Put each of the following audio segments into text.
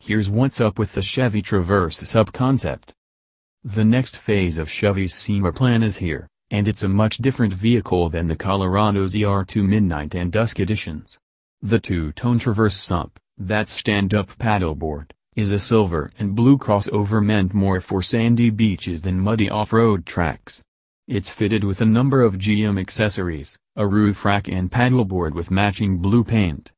Here's what's up with the Chevy Traverse sub concept. The next phase of Chevy's SEMA plan is here, and it's a much different vehicle than the Colorado's ER2 Midnight and Dusk editions. The two-tone Traverse sump that's stand-up paddleboard, is a silver and blue crossover meant more for sandy beaches than muddy off-road tracks. It's fitted with a number of GM accessories, a roof rack and paddleboard with matching blue paint.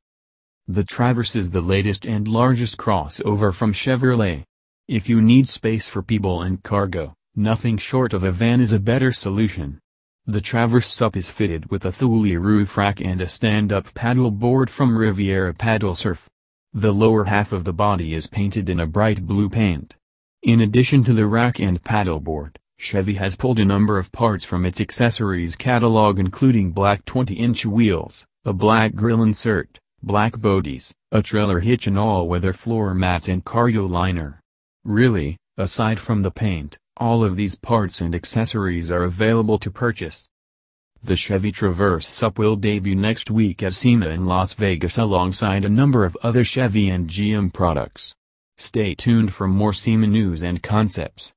The Traverse is the latest and largest crossover from Chevrolet. If you need space for people and cargo, nothing short of a van is a better solution. The Traverse SUP is fitted with a Thule roof rack and a stand-up paddleboard from Riviera Paddle Surf. The lower half of the body is painted in a bright blue paint. In addition to the rack and paddleboard, Chevy has pulled a number of parts from its accessories catalog including black 20-inch wheels, a black grille insert, black bodies, a trailer hitch and all-weather floor mats and cargo liner. Really, aside from the paint, all of these parts and accessories are available to purchase. The Chevy Traverse SUP will debut next week at SEMA in Las Vegas alongside a number of other Chevy and GM products. Stay tuned for more SEMA news and concepts.